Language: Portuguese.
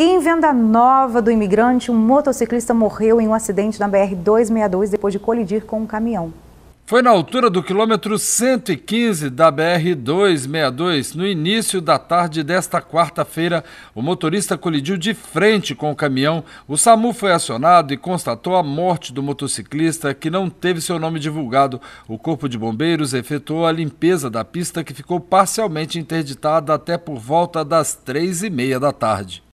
E em Venda Nova do Imigrante, um motociclista morreu em um acidente na BR-262 depois de colidir com um caminhão. Foi na altura do quilômetro 115 da BR-262, no início da tarde desta quarta-feira, o motorista colidiu de frente com o caminhão. O SAMU foi acionado e constatou a morte do motociclista, que não teve seu nome divulgado. O Corpo de Bombeiros efetuou a limpeza da pista, que ficou parcialmente interditada até por volta das três e meia da tarde.